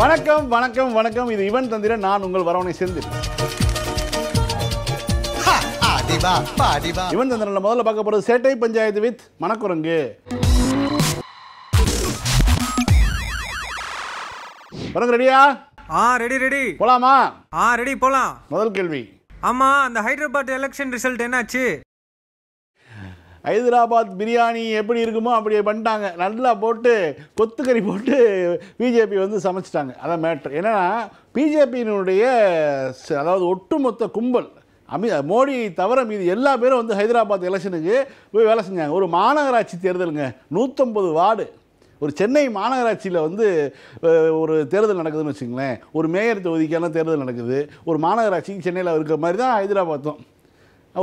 வணக்கம் வணக்கம் வணக்கம் இது இவன் தந்திர நான் உங்கள் வரவனை சேர்ந்து இவன் தந்திரன் முதல்ல பார்க்க போறது சேட்டை பஞ்சாயத்து வித் மணக்குரங்கு வரங்க ரெடியா ஆ ரெடி ரெடி போலாமா ஆ ரெடி போலாம் முதல் கேள்வி ஆமா அந்த ஹைதராபாத் எலெக்ஷன் ரிசல்ட் என்னாச்சு ஹைதராபாத் பிரியாணி எப்படி இருக்குமோ அப்படி பண்ணிட்டாங்க நல்லா போட்டு கொத்துக்கறி போட்டு பிஜேபி வந்து சமைச்சிட்டாங்க அதான் மேட்ரு ஏன்னா பிஜேபியினுடைய அதாவது ஒட்டுமொத்த கும்பல் அமி மோடி தவிர மீது எல்லா பேரும் வந்து ஹைதராபாத் எலெக்ஷனுக்கு போய் வேலை செஞ்சாங்க ஒரு மாநகராட்சி தேர்தலுங்க நூற்றம்பது வார்டு ஒரு சென்னை மாநகராட்சியில் வந்து ஒரு தேர்தல் நடக்குதுன்னு வச்சுங்களேன் ஒரு மேயர் தொகுதிக்கான தேர்தல் நடக்குது ஒரு மாநகராட்சி சென்னையில் இருக்கிற மாதிரி தான் ஹைதராபாத்தும்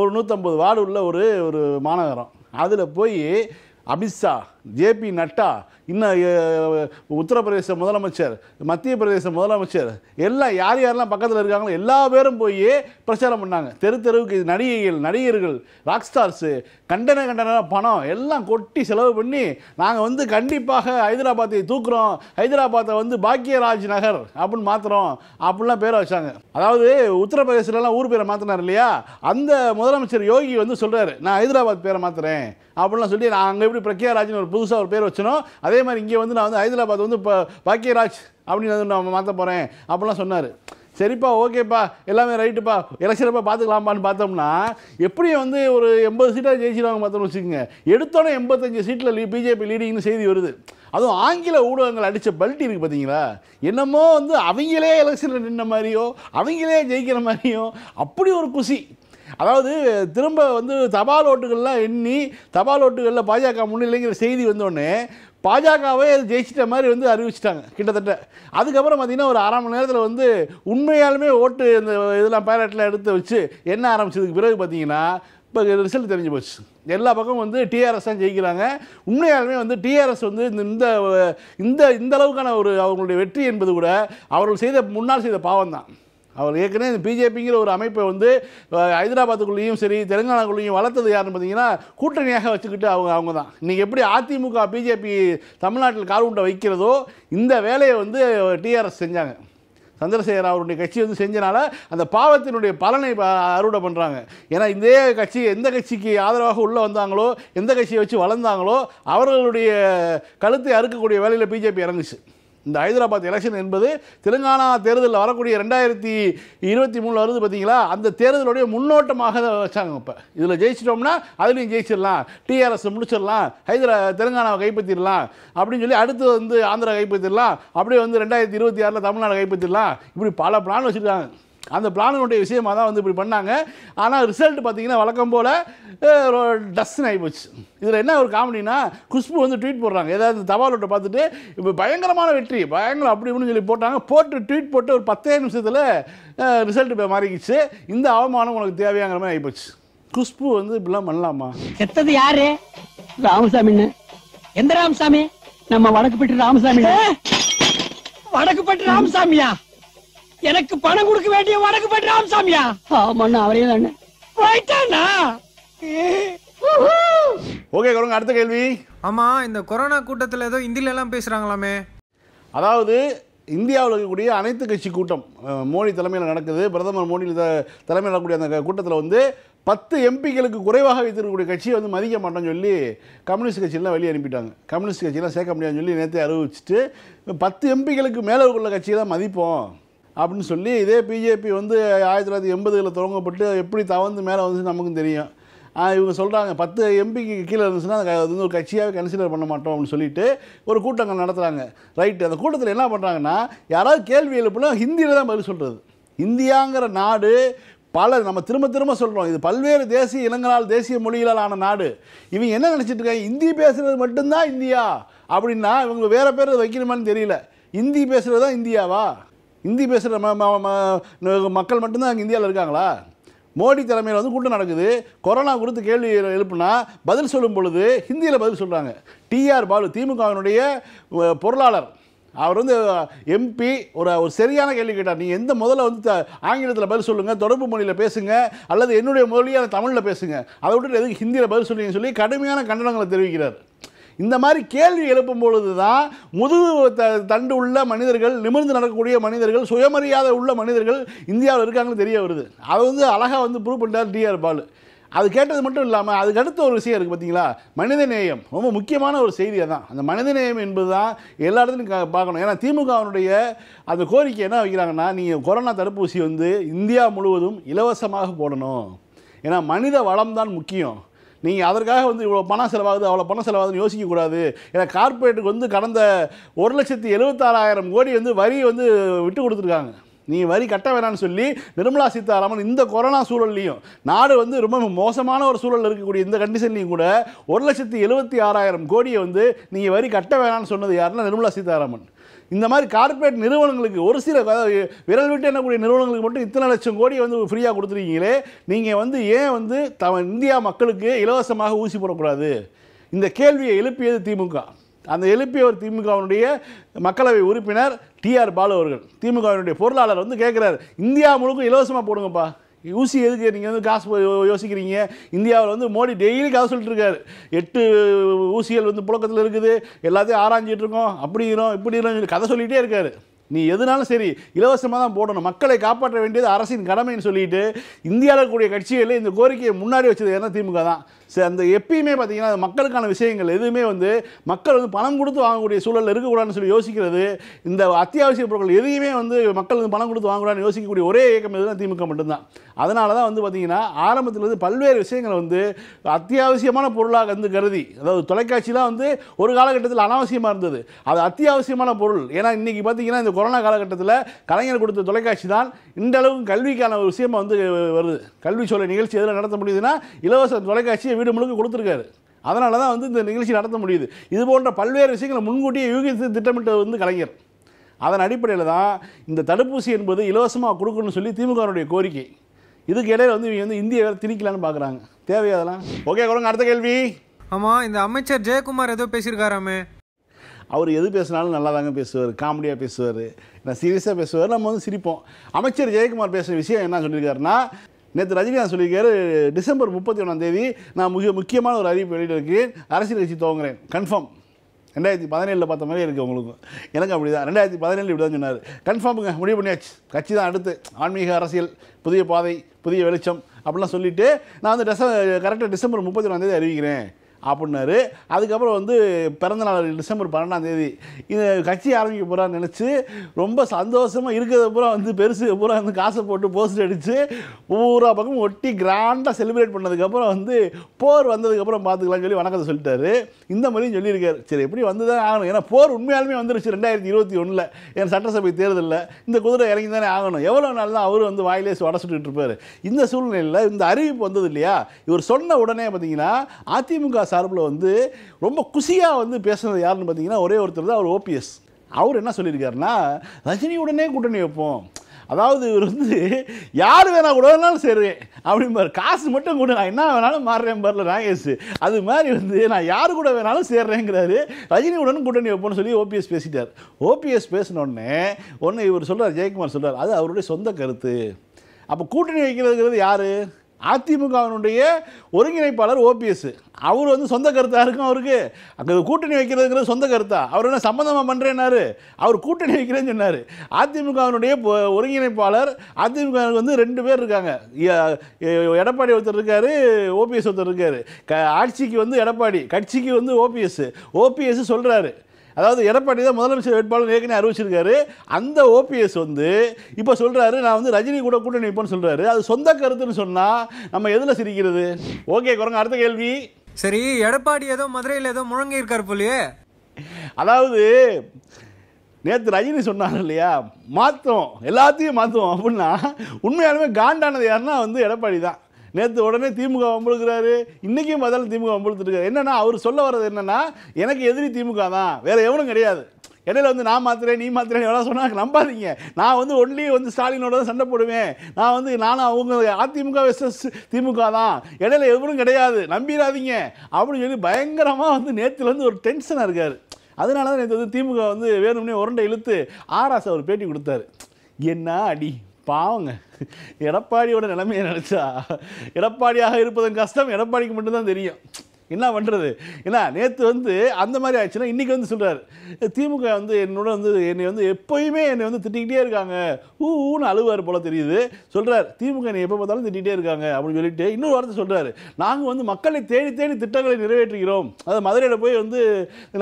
ஒரு நூற்றம்பது வார்டு உள்ள ஒரு ஒரு மாநகரம் அதில் போய் அமித்ஷா ஜேபி நட்டா இன்னும் உத்தரப்பிரதேச முதலமைச்சர் மத்திய பிரதேச முதலமைச்சர் எல்லாம் யார் யாரெல்லாம் பக்கத்தில் இருக்காங்களோ எல்லா பேரும் போய் பிரச்சாரம் பண்ணாங்க தெரு தெருவுக்கு நடிகைகள் நடிகர்கள் ராக் ஸ்டார்ஸு கண்டன கண்டன பணம் எல்லாம் கொட்டி செலவு பண்ணி நாங்கள் வந்து கண்டிப்பாக ஹைதராபாத்தை தூக்குறோம் ஹைதராபாத்தை வந்து பாக்கியராஜ் நகர் அப்படின்னு மாற்றுறோம் அப்படிலாம் பேரை வச்சாங்க அதாவது உத்தரப்பிரதேசிலலாம் ஊர் பேரை மாற்றினார் இல்லையா அந்த முதலமைச்சர் யோகி வந்து சொல்கிறாரு நான் ஹைதராபாத் பேரை மாற்றுறேன் அப்படிலாம் சொல்லி நான் அங்கே எப்படி பிரக்யாராஜ்னு ஒரு புதுசாக ஒரு பேர் வச்சனோ அதே மாதிரி இங்கே வந்து நான் வந்து ஹைதராபாத் வந்து இப்போ பாக்கியராஜ் அப்படின்னு வந்து நான் மாற்ற போகிறேன் அப்படிலாம் சொன்னார் சரிப்பா ஓகேப்பா எல்லாமே ரைட்டுப்பா எலெக்ஷனப்பா பார்த்துக்கலாமான்னு பார்த்தோம்னா எப்படியும் வந்து ஒரு எண்பது சீட்டாக ஜெயிச்சிடுவாங்க பார்த்தோம்னு வச்சுக்கோங்க எடுத்தோன்னே எண்பத்தஞ்சு சீட்டில் பிஜேபி லீடிங்னு செய்தி வருது அதுவும் ஆங்கில ஊடகங்கள் அடித்த பல்ட்டி இருக்குது பார்த்தீங்களா என்னமோ வந்து அவங்களே எலெக்ஷனில் நின்ன மாதிரியோ அவங்களே ஜெயிக்கிற மாதிரியோ அப்படி ஒரு குசி அதாவது திரும்ப வந்து தபால் ஓட்டுகள்லாம் எண்ணி தபால் ஓட்டுகளில் பாஜக முன்னிலைங்கிற செய்தி வந்தோடனே பாஜகவே அது ஜெயிச்சிட்ட மாதிரி வந்து அறிவிச்சிட்டாங்க கிட்டத்தட்ட அதுக்கப்புறம் பார்த்திங்கன்னா ஒரு அரை மணி நேரத்தில் வந்து உண்மையாலுமே ஓட்டு இந்த இதெல்லாம் பேரட்டெலாம் எடுத்து வச்சு என்ன ஆரம்பிச்சதுக்கு பிறகு பார்த்திங்கன்னா இப்போ ரிசல்ட் தெரிஞ்சு போச்சு எல்லா பக்கமும் வந்து டிஆர்எஸ் தான் ஜெயிக்கிறாங்க உண்மையாலுமே வந்து டிஆர்எஸ் வந்து இந்த இந்த இந்த அளவுக்கான ஒரு அவங்களுடைய வெற்றி என்பது கூட அவர்கள் செய்த முன்னால் செய்த பாவம் தான் அவர் ஏற்கனவே இந்த பிஜேபிங்கிற ஒரு அமைப்பை வந்து ஹைதராபாத்துக்குள்ளேயும் சரி தெலுங்கானாக்குள்ளேயும் வளர்த்தது யாருன்னு பார்த்தீங்கன்னா கூட்டணியாக வச்சுக்கிட்டு அவங்க அவங்க தான் இன்றைக்கி எப்படி அதிமுக பிஜேபி தமிழ்நாட்டில் உண்டை வைக்கிறதோ இந்த வேலையை வந்து டிஆர்எஸ் செஞ்சாங்க சந்திரசேகர் அவருடைய கட்சி வந்து செஞ்சனால அந்த பாவத்தினுடைய பலனை அறுவடை பண்ணுறாங்க ஏன்னா இதே கட்சி எந்த கட்சிக்கு ஆதரவாக உள்ளே வந்தாங்களோ எந்த கட்சியை வச்சு வளர்ந்தாங்களோ அவர்களுடைய கழுத்தை அறுக்கக்கூடிய வேலையில் பிஜேபி இறங்குச்சு இந்த ஹைதராபாத் எலெக்ஷன் என்பது தெலுங்கானா தேர்தலில் வரக்கூடிய ரெண்டாயிரத்தி இருபத்தி மூணில் வருது பார்த்தீங்களா அந்த தேர்தலுடைய முன்னோட்டமாக வச்சாங்க இப்போ இதில் ஜெயிச்சிட்டோம்னா அதுலேயும் ஜெயிச்சிடலாம் டிஆர்எஸ் முடிச்சிடலாம் ஹைதரா தெலுங்கானாவை கைப்பற்றிடலாம் அப்படின்னு சொல்லி அடுத்து வந்து ஆந்திரா கைப்பற்றிடலாம் அப்படியே வந்து ரெண்டாயிரத்தி இருபத்தி ஆறில் தமிழ்நாடு கைப்பற்றிடலாம் இப்படி பல பிளான் வச்சுருக்காங்க அந்த பிளானுடைய விஷயமாக தான் வந்து இப்படி பண்ணாங்க ஆனால் ரிசல்ட் பார்த்தீங்கன்னா வழக்கம் போல் டஸ்ட்னு ஆகிப்போச்சு இதில் என்ன ஒரு காமெடினா குஷ்பு வந்து ட்வீட் போடுறாங்க ஏதாவது தபாலோட்டை பார்த்துட்டு இப்போ பயங்கரமான வெற்றி பயங்கரம் அப்படி இப்படின்னு சொல்லி போட்டாங்க போட்டு ட்வீட் போட்டு ஒரு பத்தே நிமிஷத்தில் ரிசல்ட் இப்போ மாறிக்கிச்சு இந்த அவமானம் உனக்கு தேவையாங்கிற மாதிரி ஆகிப்போச்சு குஷ்பு வந்து இப்படிலாம் பண்ணலாமா செத்தது யாரு ராமசாமின்னு எந்த ராமசாமி நம்ம வடக்கு பெற்று ராமசாமி வடக்கு பெற்று ராமசாமியா எனக்கு பணம் கொடுக்க வேண்டிய வடக்கு பட்டு ராமசாமியா ஆமாண்ணா அவரே தானே ஓகே கருங்க அடுத்த கேள்வி ஆமா இந்த கொரோனா கூட்டத்தில் ஏதோ இந்தியில எல்லாம் பேசுறாங்களாமே அதாவது இந்தியாவில் இருக்கக்கூடிய அனைத்து கட்சி கூட்டம் மோடி தலைமையில் நடக்குது பிரதமர் மோடி தலைமையில் நடக்கக்கூடிய அந்த கூட்டத்தில் வந்து பத்து எம்பிக்களுக்கு குறைவாக வைத்திருக்கக்கூடிய கட்சியை வந்து மதிக்க மாட்டோம்னு சொல்லி கம்யூனிஸ்ட் கட்சியெல்லாம் வெளியே அனுப்பிட்டாங்க கம்யூனிஸ்ட் கட்சியெல்லாம் சேர்க்க முடியாதுன்னு சொல்லி நேற்றை அறிவிச்சிட்டு பத்து எம்பிக்களுக்கு மேலே உள்ள கட்சியை தான் மதிப்போம் அப்படின்னு சொல்லி இதே பிஜேபி வந்து ஆயிரத்தி தொள்ளாயிரத்தி எண்பதுகளில் துவங்கப்பட்டு எப்படி தவந்து மேலே வந்துச்சு நமக்கும் தெரியும் இவங்க சொல்கிறாங்க பத்து எம்பிக்கு கீழே இருந்துச்சுன்னா அது வந்து ஒரு கட்சியாகவே கன்சிடர் பண்ண மாட்டோம் அப்படின்னு சொல்லிட்டு ஒரு கூட்டங்கள் நடத்துகிறாங்க ரைட்டு அந்த கூட்டத்தில் என்ன பண்ணுறாங்கன்னா யாராவது கேள்வி எழுப்புனா ஹிந்தியில் தான் பதில் சொல்கிறது இந்தியாங்கிற நாடு பல நம்ம திரும்ப திரும்ப சொல்கிறோம் இது பல்வேறு தேசிய இனங்களால் தேசிய மொழிகளால் ஆன நாடு இவங்க என்ன நினச்சிட்டு இருக்காங்க இந்தி பேசுகிறது மட்டும்தான் இந்தியா அப்படின்னா இவங்க வேறு பேர் வைக்கணுமான்னு தெரியல இந்தி பேசுகிறது தான் இந்தியாவா ஹிந்தி பேசுகிற மக்கள் மட்டும்தான் அங்கே இந்தியாவில் இருக்காங்களா மோடி தலைமையில் வந்து கூட்டம் நடக்குது கொரோனா குறித்து கேள்வி எழுப்புனா பதில் சொல்லும் பொழுது ஹிந்தியில் பதில் சொல்கிறாங்க டிஆர் பாலு திமுகவினுடைய பொருளாளர் அவர் வந்து எம்பி ஒரு ஒரு சரியான கேள்வி கேட்டார் நீங்கள் எந்த முதல்ல வந்து ஆங்கிலத்தில் பதில் சொல்லுங்கள் தொடர்பு மொழியில் பேசுங்க அல்லது என்னுடைய மொழியான தமிழில் பேசுங்க அதை விட்டு எதுக்கு ஹிந்தியில் பதில் சொல்லுங்கன்னு சொல்லி கடுமையான கண்டனங்களை தெரிவிக்கிறார் இந்த மாதிரி கேள்வி எழுப்பும் பொழுது தான் முதுகு தண்டு உள்ள மனிதர்கள் நிமிர்ந்து நடக்கக்கூடிய மனிதர்கள் சுயமரியாதை உள்ள மனிதர்கள் இந்தியாவில் இருக்காங்கன்னு தெரிய வருது அது வந்து அழகாக வந்து ப்ரூவ் பண்ணிட்டார் டிஆர் பாலு அது கேட்டது மட்டும் இல்லாமல் அதுக்கு அடுத்த ஒரு விஷயம் இருக்குது பார்த்தீங்களா நேயம் ரொம்ப முக்கியமான ஒரு செய்தி தான் அந்த மனித நேயம் என்பது தான் எல்லா இடத்துலையும் பார்க்கணும் ஏன்னா திமுகவினுடைய அந்த கோரிக்கை என்ன வைக்கிறாங்கன்னா நீங்கள் கொரோனா தடுப்பூசி வந்து இந்தியா முழுவதும் இலவசமாக போடணும் ஏன்னா மனித வளம் தான் முக்கியம் நீங்கள் அதற்காக வந்து இவ்வளோ பணம் செலவாகுது அவ்வளோ பணம் செலவாகுதுன்னு யோசிக்கக்கூடாது ஏன்னா கார்பரேட்டுக்கு வந்து கடந்த ஒரு லட்சத்தி எழுபத்தாறாயிரம் கோடி வந்து வரி வந்து விட்டு கொடுத்துருக்காங்க நீ வரி கட்ட வேணாம்னு சொல்லி நிர்மலா சீதாராமன் இந்த கொரோனா சூழல்லையும் நாடு வந்து ரொம்ப மோசமான ஒரு சூழல் இருக்கக்கூடிய இந்த கண்டிஷன்லையும் கூட ஒரு லட்சத்தி எழுபத்தி ஆறாயிரம் கோடியை வந்து நீங்கள் வரி கட்ட வேணாம்னு சொன்னது யாருன்னா நிர்மலா சீதாராமன் இந்த மாதிரி கார்ப்பரேட் நிறுவனங்களுக்கு ஒரு சில விரல் விட்டு என்னக்கூடிய நிறுவனங்களுக்கு மட்டும் இத்தனை லட்சம் கோடி வந்து ஃப்ரீயாக கொடுத்துருக்கீங்களே நீங்கள் வந்து ஏன் வந்து த இந்தியா மக்களுக்கு இலவசமாக ஊசி போடக்கூடாது இந்த கேள்வியை எழுப்பியது திமுக அந்த எழுப்பிய ஒரு திமுகவினுடைய மக்களவை உறுப்பினர் டிஆர் பாலு அவர்கள் திமுகவினுடைய பொருளாளர் வந்து கேட்குறாரு இந்தியா முழுக்க இலவசமாக போடுங்கப்பா யூசி எதுக்கு நீங்கள் வந்து காசு யோசிக்கிறீங்க இந்தியாவில் வந்து மோடி டெய்லி காசு சொல்லிட்டுருக்காரு எட்டு ஊசிகள் வந்து புழக்கத்தில் இருக்குது எல்லாத்தையும் அப்படி இருக்கோம் அப்படிங்கிறோம் இப்படிங்கிறோம் சொல்லி கதை சொல்லிகிட்டே இருக்காரு நீ எதுனாலும் சரி இலவசமாக தான் போடணும் மக்களை காப்பாற்ற வேண்டியது அரசின் கடமைன்னு சொல்லிட்டு இந்தியாவில் கூடிய கட்சிகளில் இந்த கோரிக்கையை முன்னாடி வச்சது ஏன்னா திமுக தான் சரி அந்த எப்பயுமே பார்த்தீங்கன்னா மக்களுக்கான விஷயங்கள் எதுவுமே வந்து மக்கள் வந்து பணம் கொடுத்து வாங்கக்கூடிய சூழல் இருக்கக்கூடாதுன்னு சொல்லி யோசிக்கிறது இந்த அத்தியாவசிய பொருட்கள் எதையுமே வந்து மக்கள் வந்து பணம் கொடுத்து வாங்கக்கூடாதுன்னு யோசிக்கக்கூடிய ஒரே இயக்கம் எதுனா திமுக மட்டும்தான் அதனால தான் வந்து பார்த்திங்கன்னா வந்து பல்வேறு விஷயங்களை வந்து அத்தியாவசியமான பொருளாக வந்து கருதி அதாவது தொலைக்காட்சிலாம் வந்து ஒரு காலகட்டத்தில் அனாவசியமாக இருந்தது அது அத்தியாவசியமான பொருள் ஏன்னா இன்றைக்கி பார்த்திங்கன்னா இந்த கொரோனா காலகட்டத்தில் கலைஞர் கொடுத்த தொலைக்காட்சி தான் இந்தளவுக்கு கல்விக்கான ஒரு விஷயமாக வந்து வருது கல்வி சோலை நிகழ்ச்சி எதில் நடத்த முடியுதுன்னா இலவச தொலைக்காட்சியை வீடு முழுக்க கொடுத்துருக்காரு அதனால தான் வந்து இந்த நிகழ்ச்சி நடத்த முடியுது இது போன்ற பல்வேறு விஷயங்களை முன்கூட்டியே யூகித்து திட்டமிட்டது வந்து கலைஞர் அதன் அடிப்படையில் தான் இந்த தடுப்பூசி என்பது இலவசமாக கொடுக்கணும்னு சொல்லி திமுகனுடைய கோரிக்கை இதுக்கு இடையில வந்து இவங்க வந்து இந்திய வேறு திணிக்கலான்னு பார்க்குறாங்க தேவையாதெல்லாம் ஓகே கொடுங்க அடுத்த கேள்வி ஆமாம் இந்த அமைச்சர் ஜெயக்குமார் ஏதோ பேசியிருக்காராமே அவர் எது பேசினாலும் நல்லா தாங்க பேசுவார் காமெடியாக பேசுவார் நான் சீரியஸாக பேசுவார் நம்ம வந்து சிரிப்போம் அமைச்சர் ஜெயக்குமார் பேசுகிற விஷயம் என்ன சொல்லியிருக்காருன்னா நேற்று ரஜினிகாந்த் சொல்லியிருக்காரு டிசம்பர் முப்பத்தி ஒன்றாம் தேதி நான் மிக முக்கியமான ஒரு அறிவிப்பு வெளியிட்டிருக்கிறேன் அரசியல் கட்சி துவங்குறேன் கன்ஃபார்ம் ரெண்டாயிரத்தி பதினேழில் பார்த்த மாதிரி இருக்குது உங்களுக்கு எனக்கு அப்படி தான் ரெண்டாயிரத்தி பதினேழு இப்படி தான் சொன்னார் கன்ஃபார்முங்க முடிவு பண்ணியாச்சு கட்சி தான் அடுத்து ஆன்மீக அரசியல் புதிய பாதை புதிய வெளிச்சம் அப்படிலாம் சொல்லிவிட்டு நான் வந்து டெச கரெக்டாக டிசம்பர் முப்பத்தி ஒன்றாந்தேதி அறிவிக்கிறேன் அப்படின்னாரு அதுக்கப்புறம் வந்து பிறந்தநாள் டிசம்பர் பன்னெண்டாம் தேதி இந்த கட்சி ஆரம்பிக்க போகிறான்னு நினச்சி ரொம்ப சந்தோஷமாக இருக்கிறத பூரா வந்து பெருசு பூரா வந்து காசை போட்டு போஸ்ட் அடித்து பூரா பக்கம் ஒட்டி கிராண்டாக செலிப்ரேட் பண்ணதுக்கப்புறம் வந்து போர் வந்ததுக்கப்புறம் பார்த்துக்கலாம்னு சொல்லி வணக்கத்தை சொல்லிட்டாரு இந்த மாதிரியும் சொல்லியிருக்காரு சரி எப்படி வந்து தான் ஆகணும் ஏன்னா போர் உண்மையாலுமே வந்துருச்சு ரெண்டாயிரத்தி இருபத்தி ஒன்றில் என் சட்டசபை தேர்தலில் இந்த குதிரை இறங்கி தானே ஆகணும் எவ்வளோ நாள் தான் அவர் வந்து வாயிலே சுடச்சுட்டு இருப்பார் இந்த சூழ்நிலையில் இந்த அறிவிப்பு வந்தது இல்லையா இவர் சொன்ன உடனே பார்த்தீங்கன்னா அதிமுக சார்பில் வந்து ரொம்ப குஷியாக வந்து பேசுனது யாருன்னு பார்த்தீங்கன்னா ஒரே ஒருத்தர் தான் அவர் ஓபிஎஸ் அவர் என்ன சொல்லியிருக்காருன்னா ரஜினியுடனே கூட்டணி வைப்போம் அதாவது இவர் வந்து யார் வேணால் கூட வேணாலும் சேருவேன் அப்படிம்பார் காசு மட்டும் கூட நான் என்ன வேணாலும் மாறுறேன் பாருல நாகேஷ் அது மாதிரி வந்து நான் யார் கூட வேணாலும் சேர்றேங்கிறாரு ரஜினியுடன் கூட்டணி வைப்போம்னு சொல்லி ஓபிஎஸ் பேசிட்டார் ஓபிஎஸ் பேசினோடனே ஒன்று இவர் சொல்கிறார் ஜெயக்குமார் சொல்கிறார் அது அவருடைய சொந்த கருத்து அப்போ கூட்டணி வைக்கிறதுங்கிறது யார் அதிமுகவினுடைய ஒருங்கிணைப்பாளர் ஓபிஎஸ் அவர் வந்து சொந்த கருத்தாக இருக்கும் அவருக்கு அங்கே கூட்டணி வைக்கிறதுங்கிறது சொந்த கருத்தா அவர் என்ன சம்மந்தமாக பண்ணுறேன்னாரு அவர் கூட்டணி வைக்கிறேன்னு சொன்னார் அதிமுகவினுடைய ஒருங்கிணைப்பாளர் அதிமுக வந்து ரெண்டு பேர் இருக்காங்க எடப்பாடி ஒருத்தர் இருக்கார் ஓபிஎஸ் ஒருத்தர் இருக்கார் க ஆட்சிக்கு வந்து எடப்பாடி கட்சிக்கு வந்து ஓபிஎஸ் ஓபிஎஸ் சொல்கிறாரு அதாவது எடப்பாடி தான் முதலமைச்சர் வேட்பாளர் ஏற்கனவே அறிவிச்சிருக்காரு அந்த ஓபிஎஸ் வந்து இப்போ சொல்கிறாரு நான் வந்து ரஜினி கூட கூட்டணி வைப்பேன்னு சொல்கிறாரு அது சொந்த கருத்துன்னு சொன்னால் நம்ம எதில் சிரிக்கிறது ஓகே குரங்க அடுத்த கேள்வி சரி எடப்பாடி ஏதோ மதுரையில் ஏதோ முழங்கி இருக்கார் போலியே அதாவது நேற்று ரஜினி சொன்னார் இல்லையா மாற்றுவோம் எல்லாத்தையும் மாற்றுவோம் அப்படின்னா உண்மையாலுமே காண்டானது யாருன்னா வந்து எடப்பாடி தான் நேற்று உடனே திமுக வம்புழுக்கிறாரு இன்றைக்கி அதில் திமுக வம்புழுத்துருக்காரு என்னென்னா அவர் சொல்ல வர்றது என்னென்னா எனக்கு எதிரி திமுக தான் வேறு எவனும் கிடையாது இடையில வந்து நான் மாத்திரேன் நீ மாத்திரேன் எவ்வளோ சொன்னால் நம்பாதீங்க நான் வந்து ஒன்லி வந்து ஸ்டாலினோட தான் சண்டை போடுவேன் நான் வந்து நானும் அவங்க அதிமுக வெஸ்எஸ் திமுக தான் இடையில எவரும் கிடையாது நம்பிடாதீங்க அப்படின்னு சொல்லி பயங்கரமாக வந்து நேற்றுலேருந்து ஒரு டென்ஷனாக இருக்கார் அதனால தான் நேற்று வந்து திமுக வந்து வேணும்னே உரண்டை இழுத்து ஆர்எஸ் அவர் பேட்டி கொடுத்தாரு என்ன அடி பாவங்க எடப்பாடியோட நிலைமையை நினச்சா எடப்பாடியாக இருப்பதன் கஷ்டம் எடப்பாடிக்கு மட்டும்தான் தெரியும் என்ன பண்ணுறது ஏன்னா நேற்று வந்து அந்த மாதிரி ஆயிடுச்சுன்னா இன்றைக்கி வந்து சொல்கிறார் திமுக வந்து என்னோட வந்து என்னை வந்து எப்போயுமே என்னை வந்து திட்டிக்கிட்டே இருக்காங்க ஊ ஊன்னு அழுவார் போல் தெரியுது சொல்கிறார் திமுக என்னை எப்போ பார்த்தாலும் திட்டிகிட்டே இருக்காங்க அப்படின்னு சொல்லிட்டு இன்னொரு வார்த்தை சொல்கிறார் நாங்கள் வந்து மக்களை தேடி தேடி திட்டங்களை நிறைவேற்றுகிறோம் அதாவது மதுரையில் போய் வந்து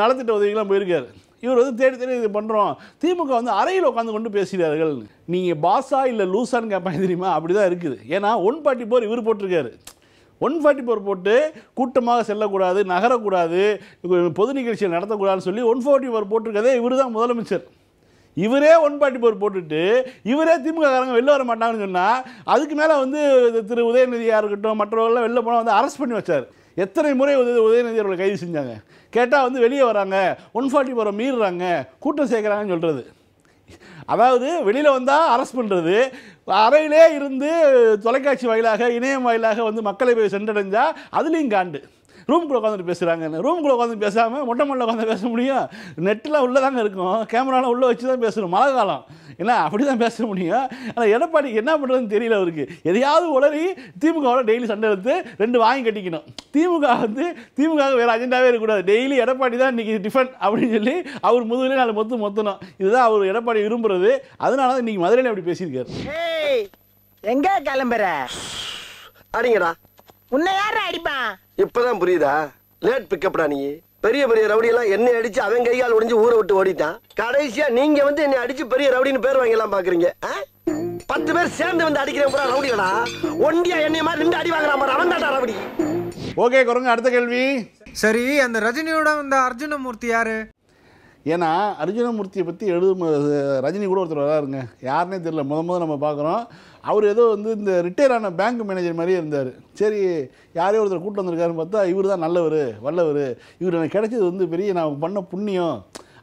நலத்திட்ட உதவிகள்லாம் போயிருக்கார் இவர் வந்து தேடி தேடி இது பண்ணுறோம் திமுக வந்து அறையில் உட்காந்து கொண்டு பேசுகிறார்கள் நீங்கள் பாஸா இல்லை லூசான்னு கேட்பாங்க தெரியுமா அப்படி தான் இருக்குது ஏன்னா ஒன் ஃபார்ட்டி ஃபோர் இவர் போட்டிருக்காரு ஒன் ஃபார்ட்டி ஃபோர் போட்டு கூட்டமாக செல்லக்கூடாது நகரக்கூடாது பொது நிகழ்ச்சியில் நடத்தக்கூடாதுன்னு சொல்லி ஒன் ஃபார்ட்டி ஃபோர் போட்டிருக்கதே இவர் தான் முதலமைச்சர் இவரே ஒன் ஃபார்ட்டி ஃபோர் போட்டுட்டு இவரே திமுககாரங்க வெளில வர மாட்டாங்கன்னு சொன்னால் அதுக்கு மேலே வந்து திரு உதயநிதியாக இருக்கட்டும் மற்றவர்கள்லாம் வெளில போனால் வந்து அரெஸ்ட் பண்ணி வச்சார் எத்தனை முறை உதயநிதி அவர்களை கைது செஞ்சாங்க கேட்டால் வந்து வெளியே வராங்க ஒன் ஃபார்ட்டி போகிற மீறுறாங்க கூட்டம் சேர்க்குறாங்கன்னு சொல்கிறது அதாவது வெளியில் வந்தால் அரெஸ்ட் பண்ணுறது அறையிலே இருந்து தொலைக்காட்சி வாயிலாக இணையம் வாயிலாக வந்து மக்களை போய் சென்றடைஞ்சால் அதுலேயும் காண்டு ரூம்குள்ளே உட்காந்துட்டு பேசுகிறாங்கன்னு ரூம்குள்ளே உட்காந்து பேசாமல் மொட்டை மொட்டை உட்காந்து பேச முடியும் நெட்டில் உள்ளே தாங்க இருக்கும் கேமராவில் உள்ளே வச்சு தான் பேசணும் மழை காலம் ஏன்னா அப்படி தான் பேச முடியும் ஆனால் எடப்பாடி என்ன பண்ணுறதுன்னு தெரியல அவருக்கு எதையாவது உளறி திமுகவோட டெய்லி சண்டை எடுத்து ரெண்டு வாங்கி கட்டிக்கணும் திமுக வந்து திமுக வேறு அஜெண்டாவே இருக்கக்கூடாது டெய்லி எடப்பாடி தான் இன்றைக்கி டிஃபன் அப்படின்னு சொல்லி அவர் முதுகிலே நாலு மொத்தம் மொத்தணும் இதுதான் அவர் எடப்பாடி விரும்புறது அதனால தான் இன்றைக்கி மதுரையில் அப்படி பேசியிருக்காரு எங்கே கிளம்புற அடிங்கடா உன்னை யார அடிப்பான் இப்பதான் புரியுதா லேட் பிக்கப்டா நீ பெரிய பெரிய ரவுடி எல்லாம் என்ன அடிச்சு அவன் கையால் ஒடிஞ்சு ஊரை விட்டு ஓடிட்டான் கடைசியா நீங்க வந்து என்னை அடிச்சு பெரிய ரவுடின்னு பேர் வாங்கலாம் பாக்குறீங்க பத்து பேர் சேர்ந்து வந்து அடிக்கிறேன் பூரா ரவுடிகளா ஒண்டியா என்னைய மாதிரி நின்று அடி வாங்குறா பாரு அவன் தான்டா ரவுடி ஓகே குரங்கு அடுத்த கேள்வி சரி அந்த ரஜினியோட அந்த அர்ஜுனமூர்த்தி யாரு ஏன்னா அர்ஜுனமூர்த்தியை பற்றி எழுதும் ரஜினி கூட ஒருத்தர் வராருங்க யாருன்னே தெரியல முத முத நம்ம பார்க்குறோம் அவர் ஏதோ வந்து இந்த ரிட்டையர் ஆன பேங்க் மேனேஜர் மாதிரியே இருந்தார் சரி யாரையோ ஒருத்தர் கூப்பிட்டு வந்திருக்காருன்னு பார்த்தா இவர் தான் நல்லவர் வல்லவர் இவர் எனக்கு கிடைச்சது வந்து பெரிய நான் பண்ண புண்ணியம்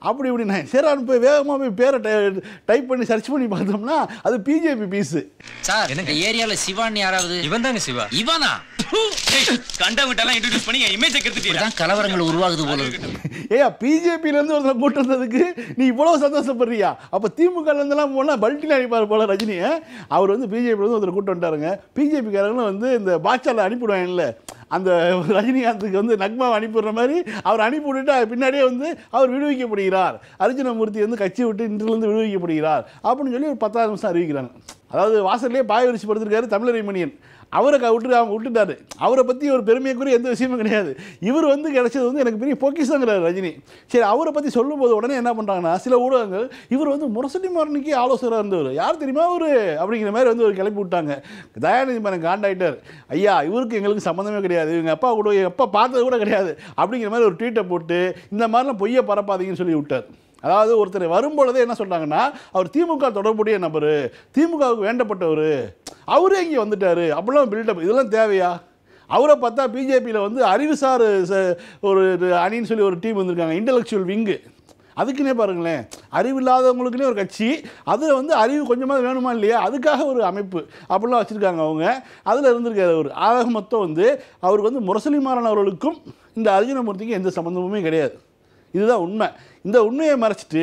அப்படி இப்படி நான் சேரான் போய் வேகமாக போய் பேரை டைப் பண்ணி சர்ச் பண்ணி பார்த்தோம்னா அது பிஜேபி பீஸு சார் எனக்கு ஏரியாவில் சிவான்னு யாராவது இவன் தாங்க சிவா இவனா கண்டவங்கிட்டலாம் இன்ட்ரடியூஸ் பண்ணி இமேஜை கெடுத்துட்டீங்க கலவரங்கள் உருவாகுது போல இருக்கு ஏயா பிஜேபிலேருந்து ஒருத்தர் கூட்டு வந்ததுக்கு நீ இவ்வளோ சந்தோஷப்படுறியா அப்போ திமுகலேருந்துலாம் போனால் பல்ட்டியில் அனுப்பார் போல ரஜினியை அவர் வந்து பிஜேபிலேருந்து ஒருத்தர் கூட்டு வந்துட்டாருங்க பிஜேபிக்காரங்களும் வந்து இந்த பாட்சாவில் அனுப்பிடுவாங்கல்ல அந்த ரஜினிகாந்துக்கு வந்து நக்மா அனுப்பிடுற மாதிரி அவர் அனுப்பி விட்டுட்டு பின்னாடியே வந்து அவர் விடுவிக்கப்படுகிறார் அர்ஜுனமூர்த்தி வந்து கட்சி விட்டு இன்றிலிருந்து விடுவிக்கப்படுகிறார் அப்படின்னு சொல்லி ஒரு பத்தாவது நிமிஷம் அறிவிக்கிறாங்க அதாவது வாசல்லே பாய விரிச்சு படுத்திருக்காரு தமிழரை மணியன் அவரை விட்டு விட்டுட்டாரு அவரை பற்றி ஒரு பெருமைக்குரிய எந்த விஷயமும் கிடையாது இவர் வந்து கிடச்சது வந்து எனக்கு பெரிய பொக்கிஷங்கிறார் ரஜினி சரி அவரை பற்றி சொல்லும்போது உடனே என்ன பண்ணுறாங்கன்னா சில ஊடகங்கள் இவர் வந்து முரசொலி மாறனுக்கு ஆலோசகராக இருந்தவர் யார் தெரியுமா அவர் அப்படிங்கிற மாதிரி வந்து ஒரு கிளப்பி விட்டாங்க தயாநிதி மேனன் காண்டாக்டர் ஐயா இவருக்கு எங்களுக்கு சம்மந்தமே கிடையாது இவங்க அப்பா கூட எப்போ பார்த்தது கூட கிடையாது அப்படிங்கிற மாதிரி ஒரு ட்வீட்டை போட்டு இந்த மாதிரிலாம் பொய்யை பரப்பாதீங்கன்னு சொல்லி விட்டார் அதாவது ஒருத்தர் வரும்பொழுதே என்ன சொல்கிறாங்கன்னா அவர் திமுக தொடர்புடைய நபர் திமுகவுக்கு வேண்டப்பட்டவர் அவரே இங்கே வந்துட்டார் அப்படிலாம் பில்டப் இதெல்லாம் தேவையா அவரை பார்த்தா பிஜேபியில் வந்து அறிவுசார் ஒரு அணின்னு சொல்லி ஒரு டீம் வந்திருக்காங்க இன்டலெக்சுவல் விங்கு அதுக்குன்னே பாருங்களேன் அறிவு இல்லாதவங்களுக்குன்னே ஒரு கட்சி அதில் வந்து அறிவு கொஞ்சமாக வேணுமா இல்லையா அதுக்காக ஒரு அமைப்பு அப்படிலாம் வச்சுருக்காங்க அவங்க அதில் இருந்திருக்காரு அவர் ஆக மொத்தம் வந்து அவருக்கு வந்து முரசலிமாறன் அவர்களுக்கும் இந்த அர்ஜுனமூர்த்திக்கும் எந்த சம்மந்தமுமே கிடையாது இதுதான் உண்மை இந்த உண்மையை மறைச்சிட்டு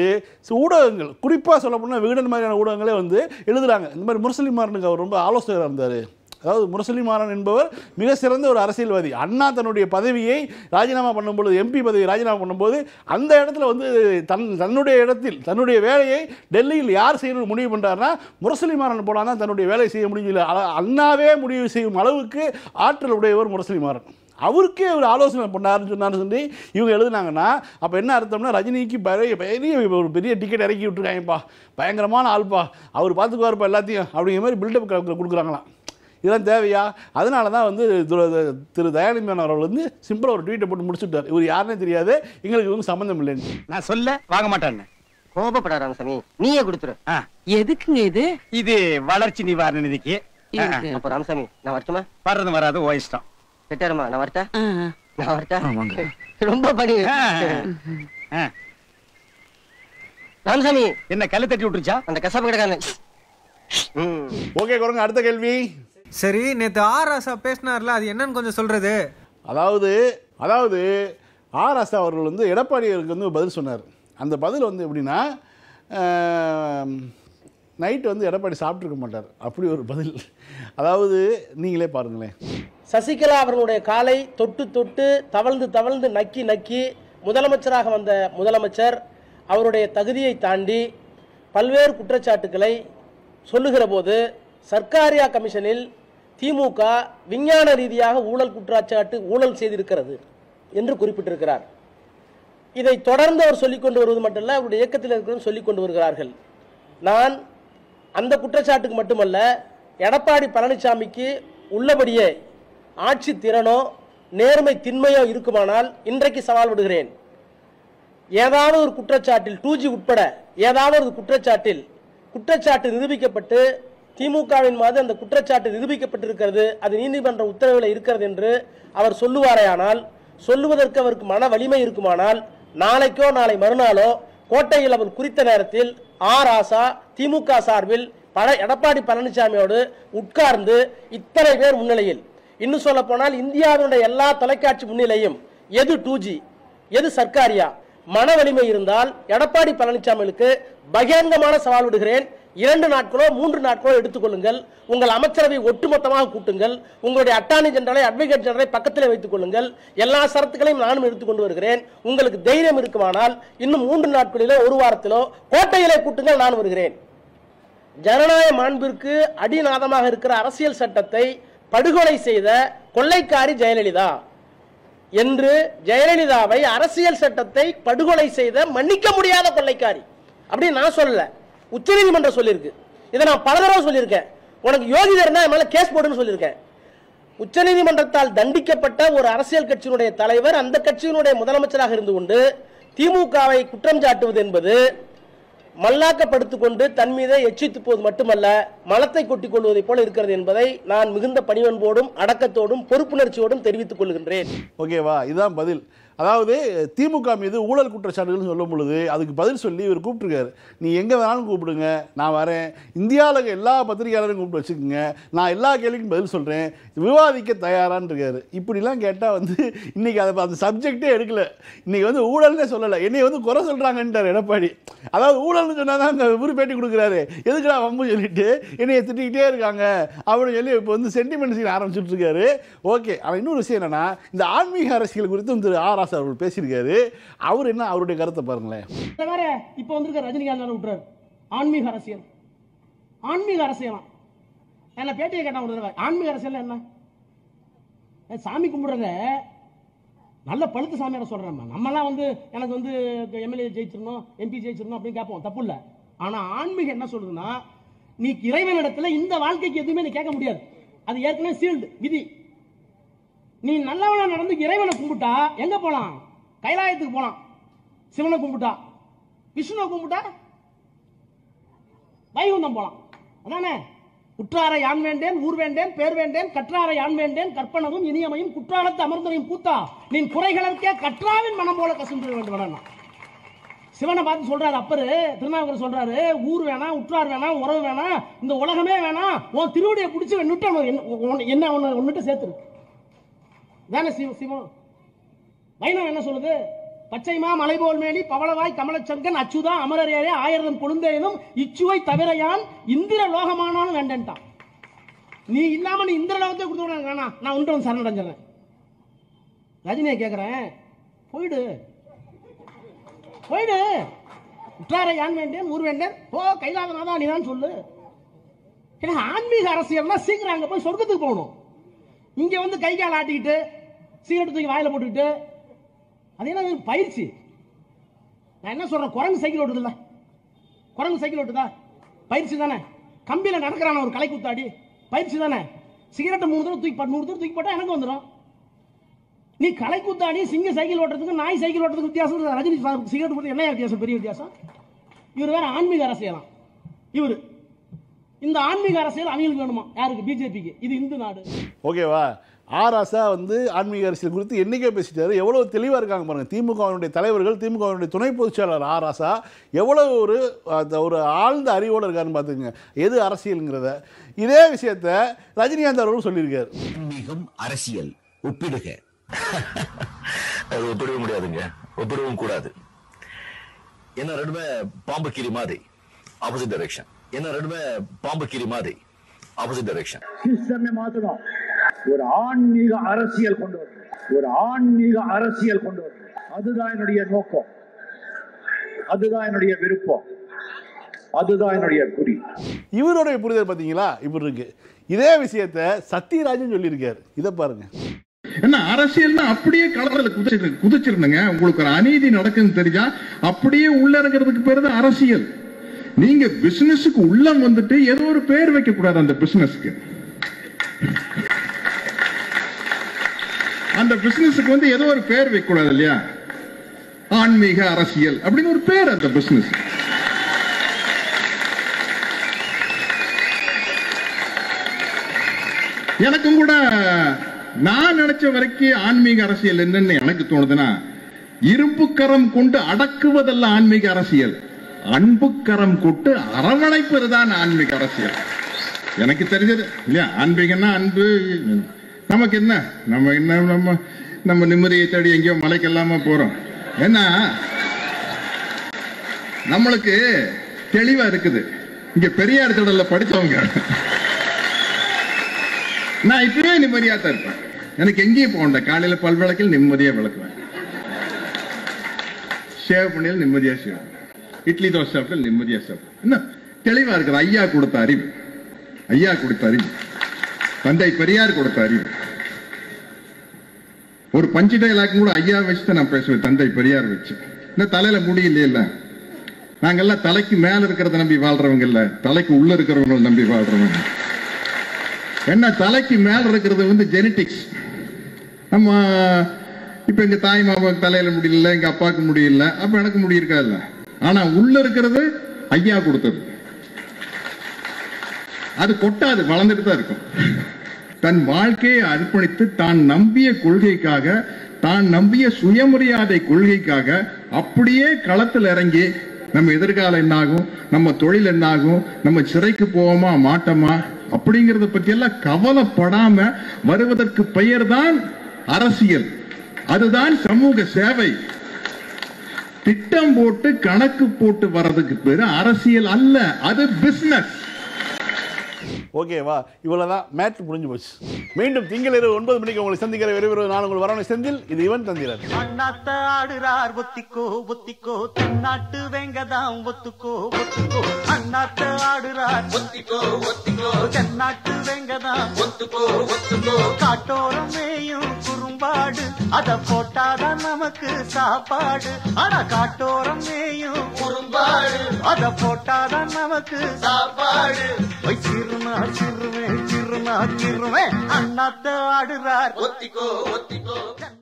ஊடகங்கள் குறிப்பாக சொல்ல போனால் விகடன் மாதிரியான ஊடகங்களே வந்து எழுதுகிறாங்க இந்த மாதிரி மாறனுக்கு அவர் ரொம்ப ஆலோசகராக இருந்தார் அதாவது மாறன் என்பவர் மிக சிறந்த ஒரு அரசியல்வாதி அண்ணா தன்னுடைய பதவியை ராஜினாமா பண்ணும்போது எம்பி பதவி ராஜினாமா பண்ணும்போது அந்த இடத்துல வந்து தன் தன்னுடைய இடத்தில் தன்னுடைய வேலையை டெல்லியில் யார் செய்யணும் முடிவு பண்ணுறாருன்னா முரசலிமாறன் போனால் தான் தன்னுடைய வேலையை செய்ய முடியும் அண்ணாவே முடிவு செய்யும் அளவுக்கு ஆற்றல் உடையவர் மாறன் அவருக்கே ஒரு ஆலோசனை பண்ணாருன்னு சொன்னார்னு சொல்லி இவங்க எழுதுனாங்கன்னா அப்போ என்ன அர்த்தம்னா ரஜினிக்கு பெரிய பெரிய ஒரு பெரிய டிக்கெட் இறக்கி விட்டுருக்காங்கப்பா பயங்கரமான ஆள்ப்பா அவர் பார்த்துக்குவார்ப்பா எல்லாத்தையும் அப்படிங்கிற மாதிரி பில்டப் கொடுக்குறாங்களாம் இதெல்லாம் தேவையா அதனால தான் வந்து திரு தயாநிதிமன் அவர்கள் வந்து சிம்பிளாக ஒரு ட்வீட்டை போட்டு முடிச்சுட்டார் இவர் யாருன்னே தெரியாது எங்களுக்கு இவங்க சம்மந்தம் இல்லைன்னு நான் சொல்ல வாங்க மாட்டேன்னு கோபப்படாத சாமி நீயே கொடுத்துரு எதுக்குங்க இது இது வளர்ச்சி நிவாரண நிதிக்கு அப்ப ராமசாமி நான் வரட்டுமா வராது ஓ இஷ்டம் செட்டாரம்மா நான் வரட்டா நான் ரொம்ப பணி ராமசாமி என்ன தட்டி விட்டுருச்சா அந்த கசாப்பு ஓகே குரங்க அடுத்த கேள்வி சரி நேற்று ஆர் ராசா பேசினார்ல அது என்னன்னு கொஞ்சம் சொல்கிறது அதாவது அதாவது ஆர் அவர்கள் வந்து வந்து பதில் சொன்னார் அந்த பதில் வந்து எப்படின்னா நைட்டு வந்து எடப்பாடி சாப்பிட்ருக்க மாட்டார் அப்படி ஒரு பதில் அதாவது நீங்களே பாருங்களேன் சசிகலா அவர்களுடைய காலை தொட்டு தொட்டு தவழ்ந்து தவழ்ந்து நக்கி நக்கி முதலமைச்சராக வந்த முதலமைச்சர் அவருடைய தகுதியை தாண்டி பல்வேறு குற்றச்சாட்டுக்களை சொல்லுகிற போது சர்க்காரியா கமிஷனில் திமுக விஞ்ஞான ரீதியாக ஊழல் குற்றச்சாட்டு ஊழல் செய்திருக்கிறது என்று குறிப்பிட்டிருக்கிறார் இதை தொடர்ந்து அவர் சொல்லிக் கொண்டு வருவது மட்டுமல்ல அவருடைய இயக்கத்தில் இருக்கிறது சொல்லிக் கொண்டு வருகிறார்கள் நான் அந்த குற்றச்சாட்டுக்கு மட்டுமல்ல எடப்பாடி பழனிசாமிக்கு உள்ளபடியே ஆட்சி திறனோ நேர்மை திண்மையோ இருக்குமானால் இன்றைக்கு சவால் விடுகிறேன் ஏதாவது ஒரு குற்றச்சாட்டில் டூஜி உட்பட ஏதாவது ஒரு குற்றச்சாட்டில் குற்றச்சாட்டு நிரூபிக்கப்பட்டு திமுகவின் மாதிரி அந்த குற்றச்சாட்டு நிரூபிக்கப்பட்டிருக்கிறது அது நீதிமன்ற உத்தரவில் இருக்கிறது என்று அவர் சொல்லுவாரேயானால் சொல்லுவதற்கு அவருக்கு மன வலிமை இருக்குமானால் நாளைக்கோ நாளை மறுநாளோ கோட்டையில் அவர் குறித்த நேரத்தில் ஆர் ஆசா திமுக சார்பில் பழ எடப்பாடி பழனிசாமியோடு உட்கார்ந்து இத்தனை பேர் முன்னிலையில் இன்னும் சொல்ல போனால் இந்தியாவினுடைய எல்லா தொலைக்காட்சி முன்னிலையும் எது டூ ஜி எது சர்க்காரியா மன வலிமை இருந்தால் எடப்பாடி பழனிசாமிக்கு பகிரங்கமான சவால் விடுகிறேன் இரண்டு நாட்களோ மூன்று நாட்களோ எடுத்துக்கொள்ளுங்கள் உங்கள் அமைச்சரவை ஒட்டுமொத்தமாக கூட்டுங்கள் உங்களுடைய அட்டார்னி ஜெனரலை அட்வொகேட் ஜெனரலை பக்கத்தில் வைத்துக் கொள்ளுங்கள் எல்லா சரத்துகளையும் நானும் எடுத்துக்கொண்டு வருகிறேன் உங்களுக்கு தைரியம் இருக்குமானால் இன்னும் மூன்று நாட்களிலோ ஒரு வாரத்திலோ கோட்டையிலே கூட்டுங்கள் நான் வருகிறேன் ஜனநாயக மாண்பிற்கு அடிநாதமாக இருக்கிற அரசியல் சட்டத்தை படுகொலை செய்த கொள்ளைக்காரி ஜெயலலிதா என்று ஜெயலலிதாவை அரசியல் சட்டத்தை படுகொலை செய்த மன்னிக்க முடியாத கொள்ளைக்காரி அப்படின்னு நான் சொல்லல உச்சநீதிமன்றம் சொல்லியிருக்கு இதை நான் பல தடவை சொல்லியிருக்கேன் உனக்கு யோகிதர்னா என் கேஸ் போடுன்னு சொல்லியிருக்கேன் உச்சநீதிமன்றத்தால் தண்டிக்கப்பட்ட ஒரு அரசியல் கட்சியினுடைய தலைவர் அந்த கட்சியினுடைய முதலமைச்சராக இருந்து கொண்டு திமுகவை குற்றம் சாட்டுவது என்பது மல்லாக்கப்படுத்து கொண்டு தன் மீதே எச்சித்துப்போது மட்டுமல்ல மலத்தை கொட்டிக் கொள்வதை போல இருக்கிறது என்பதை நான் மிகுந்த பணிவன்போடும் அடக்கத்தோடும் பொறுப்புணர்ச்சியோடும் தெரிவித்துக் கொள்கின்றேன் ஓகேவா இதுதான் பதில் அதாவது திமுக மீது ஊழல் குற்றச்சாட்டுகள்னு சொல்லும் பொழுது அதுக்கு பதில் சொல்லி இவர் கூப்பிட்டுருக்காரு நீ எங்கே வேணாலும் கூப்பிடுங்க நான் வரேன் இந்தியாவில் எல்லா பத்திரிகையாளரும் கூப்பிட்டு வச்சுக்கோங்க நான் எல்லா கேள்விக்கும் பதில் சொல்கிறேன் விவாதிக்க தயாரான் இப்படிலாம் கேட்டால் வந்து இன்றைக்கி அதை அந்த சப்ஜெக்டே எடுக்கல இன்றைக்கி வந்து ஊழல்னே சொல்லலை என்னை வந்து குறை சொல்கிறாங்கன்ட்டார் எடப்பாடி அதாவது ஊழல்னு சொன்னால் தான் அங்கே பேட்டி கொடுக்குறாரு எதுக்குடா வம்பு சொல்லிட்டு என்னையை திட்டிக்கிட்டே இருக்காங்க அப்படின்னு சொல்லி இப்போ வந்து சென்டிமெண்ட்ஸ் ஆரம்பிச்சுட்டு இருக்காரு ஓகே ஆனால் இன்னொரு விஷயம் என்னென்னா இந்த ஆன்மீக அரசியல் குறித்தும் திரு ஆர் ஸ்ரீனிவாஸ் அவர்கள் பேசியிருக்காரு அவர் என்ன அவருடைய கருத்தை பாருங்களேன் இந்த இப்போ வந்திருக்க ரஜினிகாந்த் விட்டுறாரு ஆன்மீக அரசியல் ஆன்மீக அரசியலாம் என்ன பேட்டியை கேட்டான் ஒரு ஆன்மீக அரசியல் என்ன சாமி கும்பிடுறத நல்ல பழுத்து சாமியார சொல்கிறேன் நம்மலாம் வந்து எனக்கு வந்து எம்எல்ஏ ஜெயிச்சிடணும் எம்பி ஜெயிச்சிடணும் அப்படின்னு கேட்போம் தப்பு இல்லை ஆனால் ஆன்மீகம் என்ன சொல்லுதுன்னா நீ இறைவனிடத்துல இந்த வாழ்க்கைக்கு எதுவுமே நீ கேட்க முடியாது அது ஏற்கனவே சீல்டு விதி நீ நல்லவனா நடந்து இறைவனை கும்பிட்டா எங்க போலாம் கைலாயத்துக்கு போலாம் சிவனை கும்பிட்டா விஷ்ணுவை கும்பிட்டா வைகுந்தம் போலாம் அதானே குற்றார யான் வேண்டேன் ஊர் வேண்டேன் பேர் வேண்டேன் கற்றாரை யான் வேண்டேன் கற்பனவும் இனியமையும் குற்றாலத்து அமர்ந்தரையும் கூத்தா நீ குறைகளுக்கே கற்றாவின் மனம் போல கசுந்திட வேண்டும் சிவனை பார்த்து சொல்றாரு அப்பரு திருநாவுக்கர் சொல்றாரு ஊர் வேணாம் உற்றார் வேணாம் உறவு வேணாம் இந்த உலகமே வேணாம் உன் திருவடியை பிடிச்சி நுட்டம் என்ன ஒன்னு ஒன்றுட்டு சேர்த்துருக்கு தானே சிவம் என்ன சொல்லுது பச்சைமா மலைபோல் மேலி பவளவாய் கமலச்சங்கன் அச்சுதா அமரரேரே ஆயிரம் கொழுந்தேனும் இச்சுவை தவிரையான் இந்திர லோகமானாலும் வேண்டன்ட்டான் நீ இல்லாம நீ இந்திர லோகத்தை கொடுத்து நான் ஒன்றும் சரணடைஞ்சிடறேன் ரஜினியை கேட்குறேன் போயிடு போயிடு உற்றாரை யான் வேண்டேன் ஊர் வேண்டேன் ஓ கைலாதனாதான் நீ தான் சொல்லு ஏன்னா ஆன்மீக அரசியல்னா சீக்கிரம் அங்கே போய் சொர்க்கத்துக்கு போகணும் இங்கே வந்து கை கால் ஆட்டிக்கிட்டு சிகரெட் தூக்கி வாயில போட்டுக்கிட்டு அது என்ன பயிற்சி நான் என்ன சொல்றேன் குரங்கு சைக்கிள் ஓட்டுதுல்ல குரங்கு சைக்கிள் ஓட்டுதா பயிற்சி தானே கம்பியில நடக்கிறான ஒரு கலை குத்தாடி பயிற்சி தானே சிகரெட்டை மூணு தடவை தூக்கி நூறு தடவை தூக்கி போட்டா எனக்கு வந்துடும் நீ கலை குத்தாடி சிங்க சைக்கிள் ஓட்டுறதுக்கு நாய் சைக்கிள் ஓட்டுறதுக்கு வித்தியாசம் ரஜினி சிகரெட் போட்டு என்ன வித்தியாசம் பெரிய வித்தியாசம் இவர் வேற ஆன்மீக அரசியலாம் இவர் இந்த ஆன்மீக அரசியல் அவங்களுக்கு வேணுமா யாருக்கு பிஜேபிக்கு இது இந்து நாடு ஓகேவா ஆராசா வந்து ஆன்மீக அரசியல் குறித்து என்றைக்கே பேசிட்டாரு எவ்வளோ தெளிவாக இருக்காங்க பாருங்கள் திமுகவினுடைய தலைவர்கள் திமுகவினுடைய துணை பொதுச் செயலாளர் ஆராசா எவ்வளோ ஒரு ஒரு ஆழ்ந்த அறிவோடு இருக்காருன்னு பார்த்துக்கோங்க எது அரசியலுங்கிறத இதே விஷயத்த ரஜினிகாந்த் அவர்களும் சொல்லியிருக்காரு ஆன்மீகம் அரசியல் ஒப்பிடுக அது ஒப்பிடவே முடியாதுங்க ஒப்பிடவும் கூடாது என்ன ரெண்டுமே பாம்பு கிரி மாதிரி ஆப்போசிட் டைரக்ஷன் என்ன ரெண்டுமே பாம்பு கிரி மாதிரி ஆப்போசிட் டைரக்ஷன் ஒரு ஆன்மீக அரசியல் கொண்டு வரணும் ஒரு ஆன்மீக அரசியல் கொண்டு வரணும் அதுதான் என்னுடைய நோக்கம் அதுதான் என்னுடைய விருப்பம் அதுதான் என்னுடைய குறி இவருடைய புரிதல் பாத்தீங்களா இவர் இருக்கு இதே விஷயத்த சத்யராஜன் சொல்லியிருக்காரு இதை பாருங்க என்ன அரசியல்னா அப்படியே கலரில் குதிச்சு குதிச்சிருந்தங்க உங்களுக்கு ஒரு அநீதி நடக்குதுன்னு தெரிஞ்சா அப்படியே உள்ள இருக்கிறதுக்கு பேரு தான் அரசியல் நீங்க பிசினஸுக்கு உள்ள வந்துட்டு ஏதோ ஒரு பேர் வைக்க கூடாது அந்த பிசினஸ்க்கு அந்த பிசினஸ்க்கு வந்து ஏதோ ஒரு பேர் வைக்கக்கூடாது இல்லையா ஆன்மீக அரசியல் அப்படின்னு ஒரு பேர் அந்த பிசினஸ் எனக்கும் கூட நான் நினைச்ச வரைக்கும் ஆன்மீக அரசியல் என்னன்னு எனக்கு தோணுதுன்னா கரம் கொண்டு அடக்குவதல்ல ஆன்மீக அரசியல் அன்புக்கரம் கொண்டு அரவணைப்பதுதான் ஆன்மீக அரசியல் எனக்கு தெரிஞ்சது இல்லையா ஆன்மீகன்னா அன்பு நமக்கு என்ன நம்ம என்ன நம்ம நம்ம நிம்மதியை தேடி எங்கேயோ இல்லாம போறோம் ஏன்னா நம்மளுக்கு தெளிவா இருக்குது இங்க பெரியார் திடல்ல படித்தவங்க நான் இப்பவே நிம்மதியா தான் இருப்பேன் எனக்கு எங்கேயும் போகண்ட காலையில பல் விளக்கில் நிம்மதியா விளக்குவேன் சேவ் பண்ணியில் நிம்மதியா ஷேவ் இட்லி தோசை சாப்பிட்டு நிம்மதியா சாப்பிடுவேன் என்ன தெளிவா இருக்குது ஐயா கொடுத்த அறிவு ஐயா கொடுத்த அறிவு தந்தை பெரியார் கொடுத்த அறிவு ஒரு பஞ்சு டைலாக் கூட ஐயா வச்சு தான் நான் பேசுவேன் தந்தை பெரியார் வச்சு இந்த தலையில இல்லையே இல்ல நாங்கெல்லாம் தலைக்கு மேல இருக்கிறத நம்பி வாழ்றவங்க இல்ல தலைக்கு உள்ள இருக்கிறவங்க நம்பி வாழ்றவங்க என்ன தலைக்கு மேல இருக்கிறது வந்து ஜெனட்டிக்ஸ் நம்ம இப்ப எங்க தாய் மாமாவுக்கு தலையில முடியல எங்க அப்பாவுக்கு முடியல அப்ப எனக்கு முடியிருக்கா இல்ல ஆனா உள்ள இருக்கிறது ஐயா கொடுத்தது அது கொட்டாது வளர்ந்துட்டு தான் இருக்கும் தன் வாழ்க்கையை அர்ப்பணித்து தான் நம்பிய கொள்கைக்காக தான் நம்பிய சுயமரியாதை கொள்கைக்காக அப்படியே களத்தில் இறங்கி நம்ம எதிர்காலம் என்னாகும் நம்ம தொழில் என்னாகும் நம்ம சிறைக்கு போவோமா மாட்டோமா அப்படிங்கறத பத்தி எல்லாம் கவலைப்படாம வருவதற்கு பெயர் தான் அரசியல் அதுதான் சமூக சேவை திட்டம் போட்டு கணக்கு போட்டு வர்றதுக்கு பேரு அரசியல் அல்ல அது பிசினஸ் ஓகேவா இவ்வளோதான் மேட்ச் முடிஞ்சு போச்சு மீண்டும் திங்கள் இரவு ஒன்பது மணிக்கு உங்களை சந்திக்கிற விரைவில் நான் உங்கள் வரணும் செந்தில் இது இவன் தந்திரன் அண்ணாத்த ஆடுறார் ஒத்திக்கோ ஒத்திக்கோ தன்னாட்டு வெங்கதாம் ஒத்துக்கோ ஒத்துக்கோ அண்ணாத்த ஆடுறார் ஒத்திக்கோ ஒத்திக்கோ தன்னாட்டு வெங்கதாம் ஒத்துக்கோ ஒத்துக்கோ காட்டோரமேயும் குறும்பாடு அத போட்டாதான் நமக்கு சாப்பாடு ஆனா காட்டோரம் மேயும் குறும்பாடு அத போட்டாதான் நமக்கு சாப்பாடு வச்சிருந்தா చిరువే చిరునా చిరువే అన్నద్దాడురా ఒత్తికో ఒత్తికో